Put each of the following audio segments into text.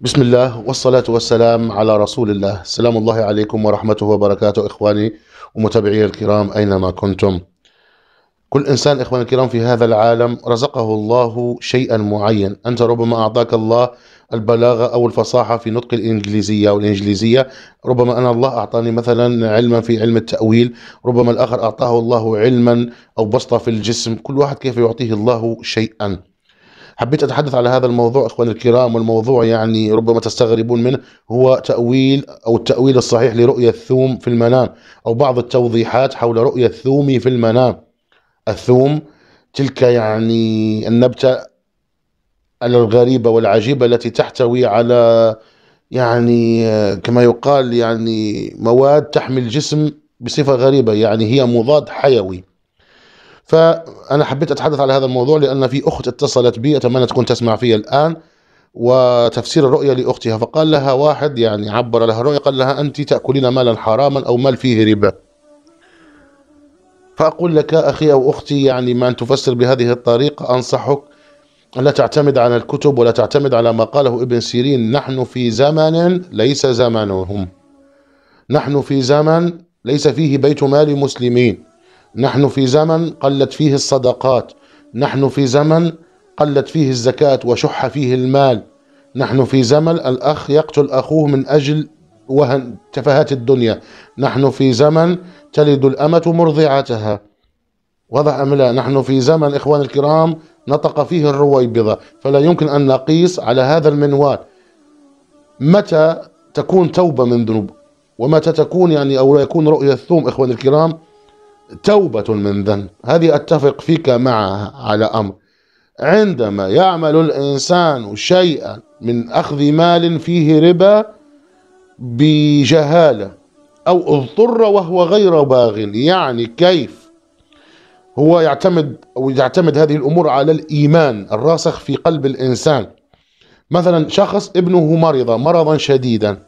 بسم الله والصلاة والسلام على رسول الله سلام الله عليكم ورحمته وبركاته إخواني ومتابعي الكرام أينما كنتم كل إنسان إخواني الكرام في هذا العالم رزقه الله شيئا معين أنت ربما أعطاك الله البلاغة أو الفصاحة في نطق الإنجليزية أو الإنجليزية ربما أنا الله أعطاني مثلا علما في علم التأويل ربما الآخر أعطاه الله علما أو بسطة في الجسم كل واحد كيف يعطيه الله شيئا حبيت أتحدث على هذا الموضوع إخواني الكرام والموضوع يعني ربما تستغربون منه هو تأويل أو التأويل الصحيح لرؤية الثوم في المنام أو بعض التوضيحات حول رؤية الثوم في المنام الثوم تلك يعني النبتة الغريبة والعجيبة التي تحتوي على يعني كما يقال يعني مواد تحمي الجسم بصفة غريبة يعني هي مضاد حيوي فأنا حبيت أتحدث على هذا الموضوع لأن في أخت اتصلت بي أتمنى تكون تسمع في الآن وتفسير الرؤية لأختها فقال لها واحد يعني عبر لها رؤية قال لها أنت تأكلين مالا حراما أو مال فيه ربا فأقول لك أخي أو أختي يعني ما أن تفسر بهذه الطريقة أنصحك لا تعتمد على الكتب ولا تعتمد على ما قاله ابن سيرين نحن في زمن ليس زمنهم نحن في زمن ليس فيه بيت مال مسلمين نحن في زمن قلت فيه الصدقات نحن في زمن قلت فيه الزكاة وشح فيه المال نحن في زمن الأخ يقتل أخوه من أجل وهن تفاهات الدنيا نحن في زمن تلد الأمة مرضعتها وضع أم لا نحن في زمن إخوان الكرام نطق فيه الرويبضة فلا يمكن أن نقيس على هذا المنوال متى تكون توبة من ذنوب ومتى تكون يعني أو لا يكون رؤية الثوم إخوان الكرام توبة من ذنب هذه أتفق فيك معها على أمر عندما يعمل الإنسان شيئا من أخذ مال فيه ربا بجهالة أو اضطر وهو غير باغ يعني كيف هو يعتمد أو يعتمد هذه الأمور على الإيمان الراسخ في قلب الإنسان مثلا شخص ابنه مرض مرضا شديدا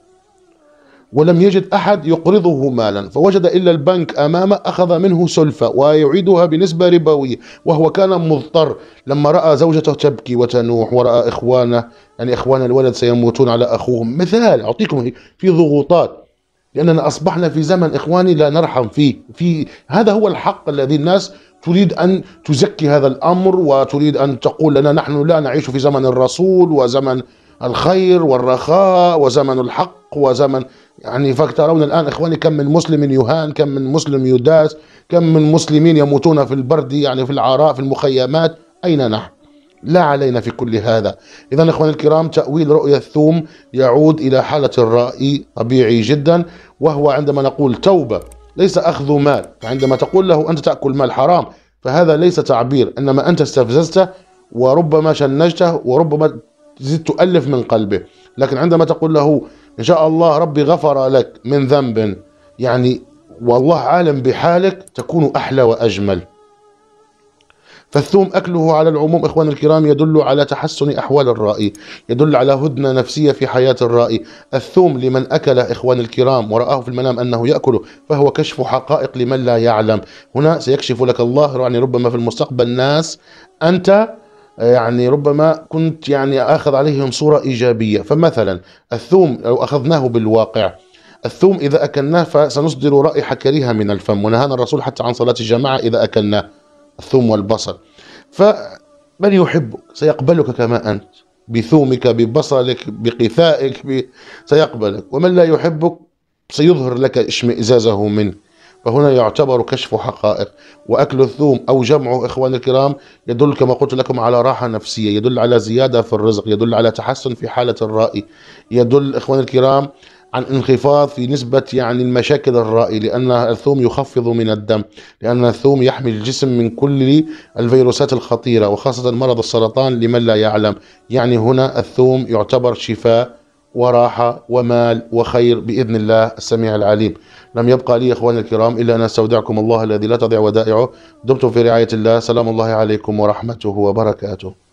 ولم يجد أحد يقرضه مالا فوجد إلا البنك أمامه أخذ منه سلفة ويعيدها بنسبة ربوية وهو كان مضطر لما رأى زوجته تبكي وتنوح ورأى إخوانه يعني إخوان الولد سيموتون على أخوهم مثال أعطيكم في ضغوطات لأننا أصبحنا في زمن إخواني لا نرحم فيه في هذا هو الحق الذي الناس تريد أن تزكي هذا الأمر وتريد أن تقول لنا نحن لا نعيش في زمن الرسول وزمن الخير والرخاء وزمن الحق قوى زمن يعني فترون الآن إخواني كم من مسلم يهان كم من مسلم يداس كم من مسلمين يموتون في البرد يعني في العراء في المخيمات أين نحن لا علينا في كل هذا إذا إخواني الكرام تأويل رؤية الثوم يعود إلى حالة الرأي طبيعي جدا وهو عندما نقول توبة ليس أخذ مال فعندما تقول له أنت تأكل مال حرام فهذا ليس تعبير إنما أنت استفززته وربما شنجته وربما زدت تؤلف من قلبه لكن عندما تقول له إن شاء الله ربي غفر لك من ذنب يعني والله عالم بحالك تكون أحلى وأجمل فالثوم أكله على العموم إخوان الكرام يدل على تحسن أحوال الرائي يدل على هدنة نفسية في حياة الرائي الثوم لمن اكل إخوان الكرام ورآه في المنام أنه يأكله فهو كشف حقائق لمن لا يعلم هنا سيكشف لك الله يعني ربما في المستقبل ناس أنت يعني ربما كنت يعني اخذ عليهم صوره ايجابيه فمثلا الثوم لو اخذناه بالواقع الثوم اذا اكلناه فسنصدر رائحه كريهه من الفم ونهانا الرسول حتى عن صلاه الجماعه اذا اكلناه الثوم والبصل فمن يحبك سيقبلك كما انت بثومك ببصلك بقثائك ب... سيقبلك ومن لا يحبك سيظهر لك اشمئزازه منك فهنا يعتبر كشف حقائق وأكل الثوم أو جمعه إخوان الكرام يدل كما قلت لكم على راحة نفسية يدل على زيادة في الرزق يدل على تحسن في حالة الرائي يدل إخوان الكرام عن انخفاض في نسبة يعني المشاكل الرأي لأن الثوم يخفض من الدم لأن الثوم يحمي الجسم من كل الفيروسات الخطيرة وخاصة مرض السرطان لمن لا يعلم يعني هنا الثوم يعتبر شفاء وراحة ومال وخير بإذن الله السميع العليم لم يبقى لي إخواني الكرام إلا أن أستودعكم الله الذي لا تضيع ودائعه دمتم في رعاية الله سلام الله عليكم ورحمته وبركاته